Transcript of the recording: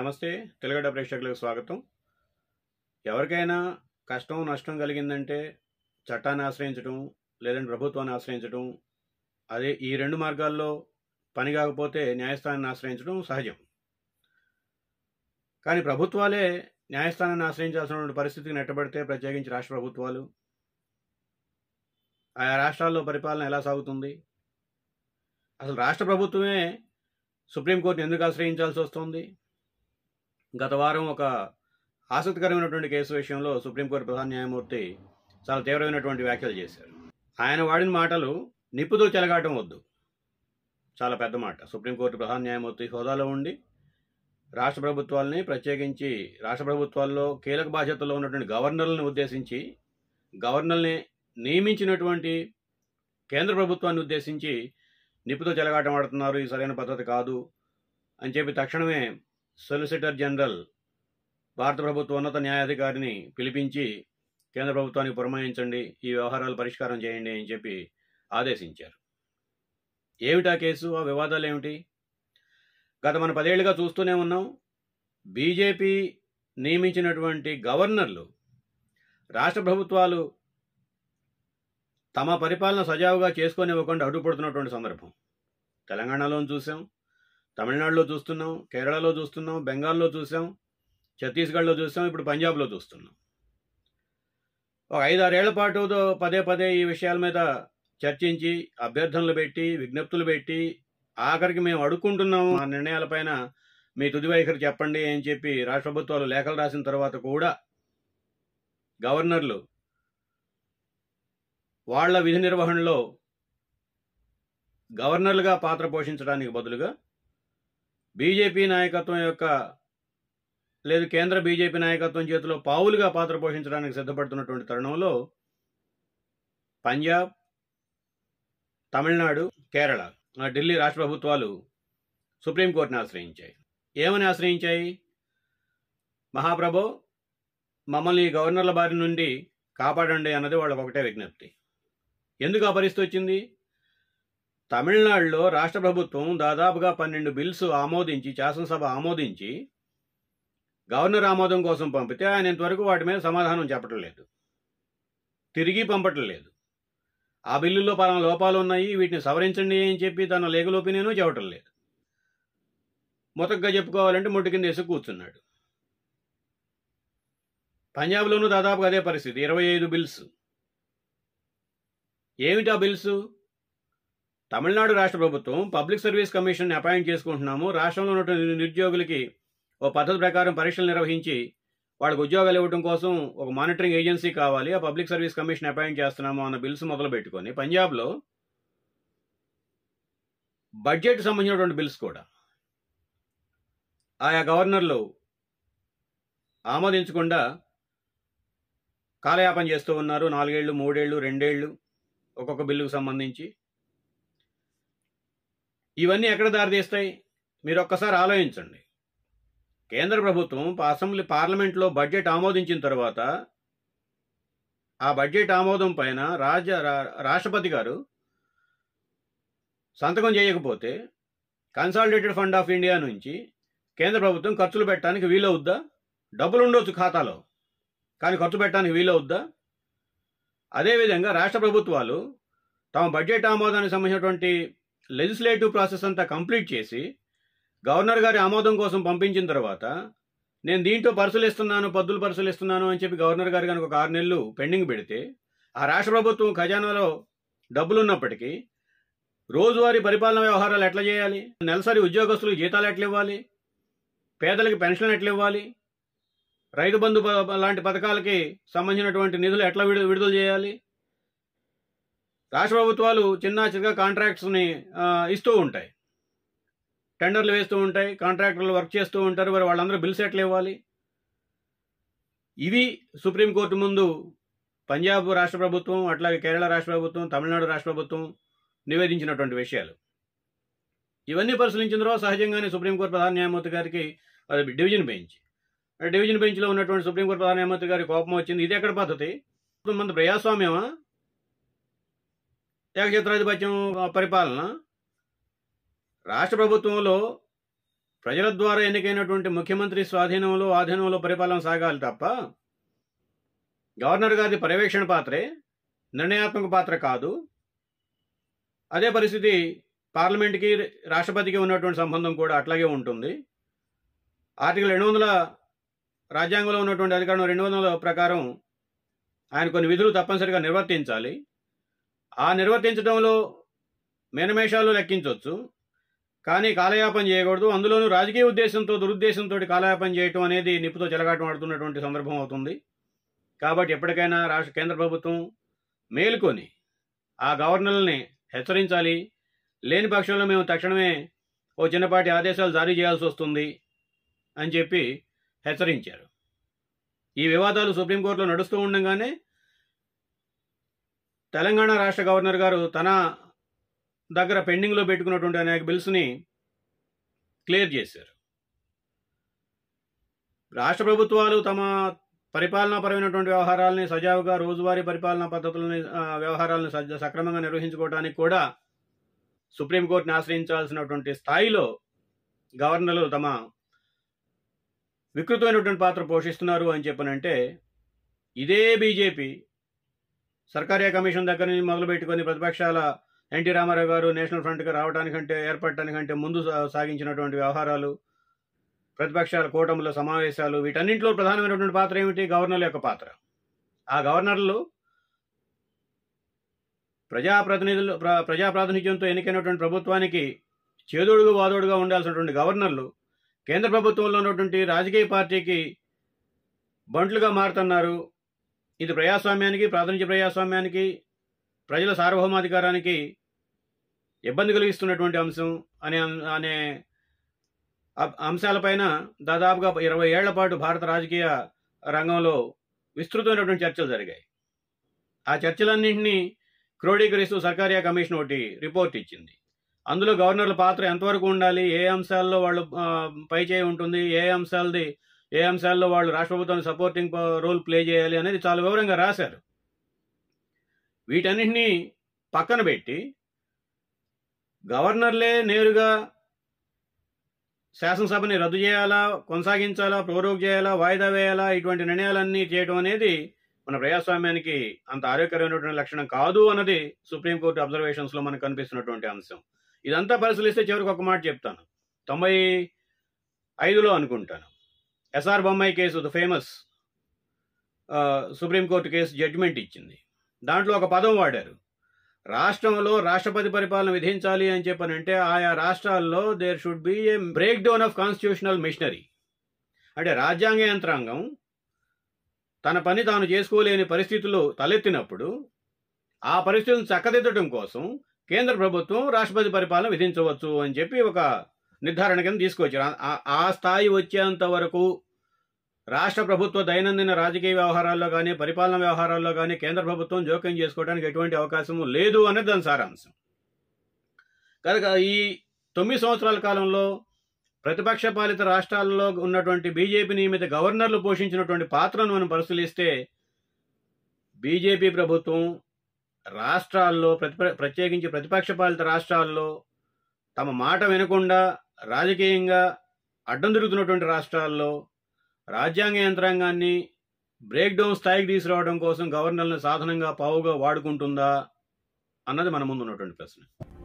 నమస్తే తెలుగడ ప్రేక్షకులకు స్వాగతం ఎవరికైనా కష్టం నష్టం కలిగిందంటే చట్టాన్ని ఆశ్రయించడం లేదంటే ప్రభుత్వాన్ని ఆశ్రయించడం అదే ఈ రెండు మార్గాల్లో పని కాకపోతే న్యాయస్థానాన్ని ఆశ్రయించడం సహజం కానీ ప్రభుత్వాలే న్యాయస్థానాన్ని ఆశ్రయించాల్సిన పరిస్థితికి నెట్టబడితే ప్రత్యేకించి రాష్ట్ర ప్రభుత్వాలు ఆయా రాష్ట్రాల్లో పరిపాలన ఎలా సాగుతుంది అసలు రాష్ట్ర ప్రభుత్వమే సుప్రీంకోర్టును ఎందుకు ఆశ్రయించాల్సి వస్తుంది గత వారం ఒక ఆసక్తికరమైనటువంటి కేసు విషయంలో సుప్రీంకోర్టు ప్రధాన న్యాయమూర్తి చాలా తీవ్రమైనటువంటి వ్యాఖ్యలు చేశారు ఆయన వాడిన మాటలు నిప్పుతో చెలగాటం వద్దు చాలా పెద్ద మాట సుప్రీంకోర్టు ప్రధాన న్యాయమూర్తి హోదాలో ఉండి రాష్ట్ర ప్రభుత్వాలని ప్రత్యేకించి రాష్ట్ర ప్రభుత్వాల్లో కీలక బాధ్యతలో ఉన్నటువంటి గవర్నర్లను ఉద్దేశించి గవర్నర్ని నియమించినటువంటి కేంద్ర ప్రభుత్వాన్ని ఉద్దేశించి నిప్పుతో చెలగాటం ఆడుతున్నారు ఈ సరైన పద్ధతి కాదు అని చెప్పి తక్షణమే సొలిసిటర్ జనరల్ భారత ప్రభుత్వ ఉన్నత న్యాయాధికారిని పిలిపించి కేంద్ర ప్రభుత్వానికి పురమాయించండి ఈ వ్యవహారాలు పరిష్కారం చేయండి అని చెప్పి ఆదేశించారు ఏమిటా కేసు ఆ వివాదాలు ఏమిటి గత మన పదేళ్లుగా చూస్తూనే ఉన్నాం బీజేపీ నియమించినటువంటి గవర్నర్లు రాష్ట్ర ప్రభుత్వాలు తమ పరిపాలన సజావుగా చేసుకొని ఇవ్వకుండా అడ్డుపడుతున్నటువంటి సందర్భం తెలంగాణలోను చూసాం తమిళనాడులో చూస్తున్నాం కేరళలో చూస్తున్నాం బెంగాల్లో చూసాం ఛత్తీస్గఢ్లో చూసాం ఇప్పుడు పంజాబ్లో చూస్తున్నాం ఒక ఐదారేళ్ల పాటు పదే పదే ఈ విషయాల మీద చర్చించి అభ్యర్థనలు పెట్టి విజ్ఞప్తులు పెట్టి ఆఖరికి మేము అడుక్కుంటున్నాము ఆ నిర్ణయాలపైన మీ తుది వైఖరి చెప్పండి అని చెప్పి రాష్ట్ర ప్రభుత్వాలు లేఖలు రాసిన తర్వాత కూడా గవర్నర్లు వాళ్ల విధి నిర్వహణలో గవర్నర్లుగా పాత్ర పోషించడానికి బదులుగా బీజేపీ నాయకత్వం యొక్క లేదు కేంద్ర బీజేపీ నాయకత్వం చేతిలో పావులుగా పాత్ర పోషించడానికి సిద్ధపడుతున్నటువంటి తరుణంలో పంజాబ్ తమిళనాడు కేరళ ఢిల్లీ రాష్ట్ర ప్రభుత్వాలు సుప్రీంకోర్టుని ఆశ్రయించాయి ఏమని ఆశ్రయించాయి మహాప్రభో మమ్మల్ని గవర్నర్ల బారి నుండి కాపాడండి అన్నది వాళ్ళకు ఒకటే విజ్ఞప్తి ఎందుకు ఆ పరిస్థితి వచ్చింది తమిళనాడులో రాష్ట్ర ప్రభుత్వం దాదాపుగా పన్నెండు బిల్స్ ఆమోదించి శాసనసభ ఆమోదించి గవర్నర్ ఆమోదం కోసం పంపితే ఆయన ఇంతవరకు వాటి మీద సమాధానం చెప్పటం లేదు తిరిగి పంపటం లేదు ఆ బిల్లులో పలానా లోపాలు ఉన్నాయి వీటిని సవరించండి అని చెప్పి తన లేఖలోపి నేను చెప్పటం లేదు మొతగ్గా చెప్పుకోవాలంటే ముట్టి కింద వేసి కూర్చున్నాడు పంజాబ్లోనూ దాదాపుగా అదే పరిస్థితి ఇరవై ఐదు బిల్స్ ఏమిటా బిల్సు తమిళనాడు రాష్ట్ర ప్రభుత్వం పబ్లిక్ సర్వీస్ కమిషన్ అపాయింట్ చేసుకుంటున్నాము రాష్ట్రంలో ఉన్నటువంటి నిరుద్యోగులకి ఓ పద్ధతి ప్రకారం పరీక్షలు నిర్వహించి వాళ్ళకి ఉద్యోగాలు ఇవ్వడం కోసం ఒక మానిటరింగ్ ఏజెన్సీ కావాలి ఆ పబ్లిక్ సర్వీస్ కమిషన్ అపాయింట్ చేస్తున్నాము అన్న బిల్స్ మొదలు పెట్టుకొని పంజాబ్లో బడ్జెట్ సంబంధించినటువంటి బిల్స్ కూడా ఆయా గవర్నర్లు ఆమోదించకుండా కాలయాపన చేస్తూ ఉన్నారు నాలుగేళ్లు మూడేళ్లు రెండేళ్లు ఒక్కొక్క బిల్లుకు సంబంధించి ఇవన్నీ ఎక్కడ దారితీస్తాయి మీరు ఒక్కసారి ఆలోచించండి కేంద్ర ప్రభుత్వం అసెంబ్లీ పార్లమెంట్లో బడ్జెట్ ఆమోదించిన తర్వాత ఆ బడ్జెట్ ఆమోదం పైన రాజ రాష్ట్రపతి గారు సంతకం చేయకపోతే కన్సాలిడేటెడ్ ఫండ్ ఆఫ్ ఇండియా నుంచి కేంద్ర ప్రభుత్వం ఖర్చులు పెట్టడానికి వీలవుద్దా డబ్బులు ఉండొచ్చు ఖాతాలో కానీ ఖర్చు పెట్టడానికి వీలవుద్దా అదేవిధంగా రాష్ట్ర ప్రభుత్వాలు తమ బడ్జెట్ ఆమోదానికి సంబంధించినటువంటి లెజిస్లేటివ్ ప్రాసెస్ అంతా కంప్లీట్ చేసి గవర్నర్ గారి ఆమోదం కోసం పంపించిన తర్వాత నేను దీంట్లో పరిశీలిస్తున్నాను పద్దులు పరిశీలిస్తున్నాను అని చెప్పి గవర్నర్ గారు కనుక ఒక ఆరు నెలలు పెండింగ్ పెడితే ఆ రాష్ట్ర ప్రభుత్వం ఖజానాలో డబ్బులున్నప్పటికీ రోజువారీ పరిపాలన వ్యవహారాలు ఎట్లా చేయాలి నెలసరి ఉద్యోగస్తులకు జీతాలు ఎట్లా ఇవ్వాలి పేదలకు పెన్షన్లు ఎట్లా ఇవ్వాలి రైతు బంధు లాంటి పథకాలకి సంబంధించినటువంటి నిధులు ఎట్లా విడుదల చేయాలి రాష్ట్ర ప్రభుత్వాలు చిన్న చిన్న కాంట్రాక్ట్స్ని ఇస్తూ ఉంటాయి టెండర్లు వేస్తూ ఉంటాయి కాంట్రాక్టర్లు వర్క్ చేస్తూ ఉంటారు మరి వాళ్ళందరూ బిల్ సెట్లు ఇవ్వాలి ఇవి సుప్రీంకోర్టు ముందు పంజాబ్ రాష్ట్ర ప్రభుత్వం అట్లాగే కేరళ రాష్ట్ర ప్రభుత్వం తమిళనాడు రాష్ట్ర ప్రభుత్వం నివేదించినటువంటి విషయాలు ఇవన్నీ పరిశీలించిన తర్వాత సహజంగానే సుప్రీంకోర్టు ప్రధాన న్యాయమూర్తి గారికి డివిజన్ బెంచ్ డివిజన్ బెంచ్లో ఉన్నటువంటి సుప్రీంకోర్టు ప్రధాన న్యాయమూర్తి గారి కోపం వచ్చింది ఇది ఎక్కడ పద్ధతి మంది ప్రజాస్వామ్యమా ఏకఛత్రాధిపత్యం పరిపాలన రాష్ట్ర ప్రభుత్వంలో ప్రజల ద్వారా ఎన్నికైనటువంటి ముఖ్యమంత్రి స్వాధీనంలో ఆధీనంలో పరిపాలన సాగాలి తప్ప గవర్నర్ గారి పర్యవేక్షణ పాత్రే నిర్ణయాత్మక పాత్ర కాదు అదే పరిస్థితి పార్లమెంట్కి రాష్ట్రపతికి ఉన్నటువంటి సంబంధం కూడా అట్లాగే ఉంటుంది ఆర్టికల్ రెండు వందల రాజ్యాంగంలో ఉన్నటువంటి అధికారం రెండు వందల ప్రకారం ఆయన కొన్ని విధులు తప్పనిసరిగా నిర్వర్తించాలి ఆ నిర్వర్తించడంలో మేనమేషాలు లెక్కించవచ్చు కానీ కాలయాపన చేయకూడదు అందులోనూ రాజకీయ ఉద్దేశంతో దురుద్దేశంతో కాలయాపన చేయటం అనేది నిప్పుతో చెలగాటం ఆడుతున్నటువంటి సందర్భం అవుతుంది కాబట్టి ఎప్పటికైనా రాష్ట్ర కేంద్ర ప్రభుత్వం మేలుకొని ఆ గవర్నర్లని హెచ్చరించాలి లేని పక్షంలో మేము తక్షణమే ఓ చిన్నపాటి ఆదేశాలు జారీ చేయాల్సి వస్తుంది అని చెప్పి హెచ్చరించారు ఈ వివాదాలు సుప్రీంకోర్టులో నడుస్తూ ఉండగానే తెలంగాణ రాష్ట్ర గవర్నర్ గారు తన దగ్గర పెండింగ్లో పెట్టుకున్నటువంటి అనేక బిల్స్ని క్లియర్ చేశారు రాష్ట్ర ప్రభుత్వాలు తమ పరిపాలనాపరమైనటువంటి వ్యవహారాలని సజావుగా రోజువారీ పరిపాలనా పద్ధతులని వ్యవహారాలను సక్రమంగా నిర్వహించుకోవడానికి కూడా సుప్రీంకోర్టుని ఆశ్రయించాల్సినటువంటి స్థాయిలో గవర్నర్లు తమ వికృతమైనటువంటి పాత్ర పోషిస్తున్నారు అని చెప్పనంటే ఇదే బీజేపీ సర్కారీ కమిషన్ దగ్గర నుంచి మొదలుపెట్టుకొని ప్రతిపక్షాల ఎన్టీ రామారావు గారు నేషనల్ ఫ్రంట్కి రావడానికంటే ఏర్పడటానికంటే ముందు సాగించినటువంటి వ్యవహారాలు ప్రతిపక్షాల కూటమిలో సమావేశాలు వీటన్నింటిలో ప్రధానమైనటువంటి పాత్ర ఏమిటి గవర్నర్ల యొక్క పాత్ర ఆ గవర్నర్లు ప్రజాప్రతినిధులు ప్రజా ప్రాతినిధ్యంతో ఎన్నికైనటువంటి ప్రభుత్వానికి చేదోడుగా వాదోడుగా ఉండాల్సినటువంటి గవర్నర్లు కేంద్ర ప్రభుత్వంలో ఉన్నటువంటి రాజకీయ పార్టీకి బంట్లుగా మారుతున్నారు ఇది ప్రజాస్వామ్యానికి ప్రాతినిధ్య ప్రజాస్వామ్యానికి ప్రజల సార్వభౌమాధికారానికి ఇబ్బంది కలిగిస్తున్నటువంటి అంశం అనే అనే అంశాలపైన దాదాపుగా ఇరవై ఏళ్ల పాటు భారత రాజకీయ రంగంలో విస్తృతమైనటువంటి చర్చలు జరిగాయి ఆ చర్చలన్నింటినీ క్రోడీకరిస్తూ సర్కారియా కమిషన్ ఒకటి రిపోర్ట్ ఇచ్చింది అందులో గవర్నర్ల పాత్ర ఎంతవరకు ఉండాలి ఏ అంశాల్లో వాళ్ళు పైచేయి ఉంటుంది ఏ అంశాలది ఏ అంశాల్లో వాళ్ళు రాష్ట్ర ప్రభుత్వాన్ని సపోర్టింగ్ రోల్ ప్లే చేయాలి అనేది చాలా వివరంగా రాశారు వీటన్నింటినీ పక్కన పెట్టి గవర్నర్లే నేరుగా శాసనసభని రద్దు చేయాలా కొనసాగించాలా ప్రోరోగ్ చేయాలా వాయిదా వేయాలా ఇటువంటి నిర్ణయాలన్నీ చేయడం అనేది మన ప్రజాస్వామ్యానికి అంత ఆరోగ్యకరమైనటువంటి లక్షణం కాదు అన్నది సుప్రీంకోర్టు అబ్జర్వేషన్స్లో మనకు కనిపిస్తున్నటువంటి అంశం ఇదంతా పరిశీలిస్తే చివరికి ఒక మాట చెప్తాను తొంభై ఐదులో అనుకుంటాను S R Bommai case the famous supreme court case judgement ఇచ్చింది దాంట్లో ఒక పదం వాడారు రాష్ట్రంలో రాష్ట్రపతి పరిపాలన విధించాలి అని చెప్పనంటే ఆయా రాష్ట్రాల్లో there should be a break down of constitutional machinery అంటే రాజ్యాంగ యంత్రాంగం తన పని తాను చేసుకోలేని పరిస్థితులు తలెత్తినప్పుడు ఆ పరిస్థితులను చక్కదిద్దడం కోసం కేంద్ర ప్రభుత్వం రాష్ట్రపతి పరిపాలన విధించవచ్చు అని చెప్పి ఒక నిర్ధారణ కింద తీసుకొచ్చారు ఆ స్థాయి వచ్చేంత వరకు రాష్ట్ర ప్రభుత్వ దైనందిన రాజకీయ వ్యవహారాల్లో కానీ పరిపాలన వ్యవహారాల్లో కానీ కేంద్ర ప్రభుత్వం జోక్యం చేసుకోవడానికి ఎటువంటి అవకాశం లేదు అనేది దాని సారాంశం కనుక ఈ తొమ్మిది సంవత్సరాల కాలంలో ప్రతిపక్ష పాలిత రాష్ట్రాల్లో ఉన్నటువంటి బీజేపీ నియమిత గవర్నర్లు పోషించినటువంటి పాత్రను మనం పరిశీలిస్తే బీజేపీ ప్రభుత్వం రాష్ట్రాల్లో ప్రతి ప్రత్యేకించి ప్రతిపక్ష పాలిత రాష్ట్రాల్లో తమ మాట వినకుండా రాజకీయంగా అడ్డం తిరుగుతున్నటువంటి రాష్ట్రాల్లో రాజ్యాంగ యంత్రాంగాన్ని బ్రేక్డౌన్ స్థాయికి తీసుకురావడం కోసం గవర్నర్లను సాధనంగా పావుగా వాడుకుంటుందా అన్నది మన ముందు ఉన్నటువంటి ప్రశ్న